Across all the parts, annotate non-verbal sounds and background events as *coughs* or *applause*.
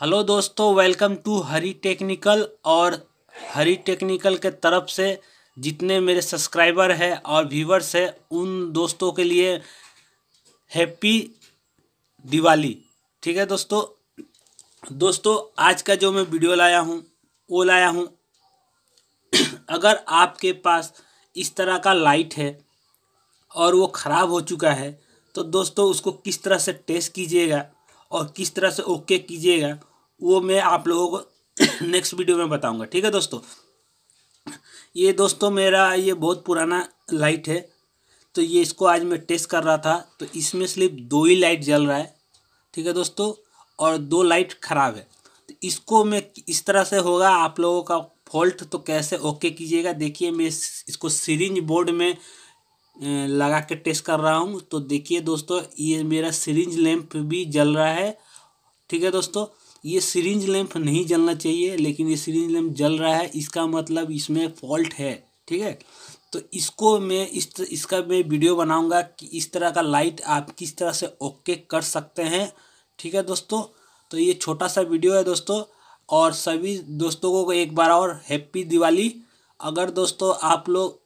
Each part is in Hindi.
हेलो दोस्तों वेलकम टू हरी टेक्निकल और हरी टेक्निकल के तरफ से जितने मेरे सब्सक्राइबर हैं और व्यूवर्स हैं उन दोस्तों के लिए हैप्पी दिवाली ठीक है दोस्तों दोस्तों आज का जो मैं वीडियो लाया हूँ वो लाया हूँ *clears throat* अगर आपके पास इस तरह का लाइट है और वो ख़राब हो चुका है तो दोस्तों उसको किस तरह से टेस्ट कीजिएगा और किस तरह से ओके कीजिएगा वो मैं आप लोगों को नेक्स्ट *coughs* वीडियो में बताऊंगा ठीक है दोस्तों ये दोस्तों मेरा ये बहुत पुराना लाइट है तो ये इसको आज मैं टेस्ट कर रहा था तो इसमें सिर्फ दो ही लाइट जल रहा है ठीक है दोस्तों और दो लाइट ख़राब है तो इसको मैं इस तरह से होगा आप लोगों का फॉल्ट तो कैसे ओके कीजिएगा देखिए मैं इसको सीरिंज बोर्ड में लगा के टेस्ट कर रहा हूँ तो देखिए दोस्तों ये मेरा सिरिंज लैंप भी जल रहा है ठीक है दोस्तों ये सिरिंज लैंप नहीं जलना चाहिए लेकिन ये सिरिंज लैंप जल रहा है इसका मतलब इसमें फॉल्ट है ठीक है तो इसको मैं इस तर, इसका मैं वीडियो बनाऊंगा कि इस तरह का लाइट आप किस तरह से ओके कर सकते हैं ठीक है दोस्तों तो ये छोटा सा वीडियो है दोस्तों और सभी दोस्तों को एक बार और हैप्पी दिवाली अगर दोस्तों आप लोग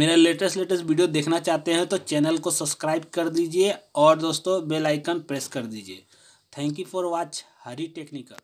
मेरा लेटेस्ट लेटेस्ट वीडियो देखना चाहते हैं तो चैनल को सब्सक्राइब कर दीजिए और दोस्तों बेल आइकन प्रेस कर दीजिए thank you for watch Hari technical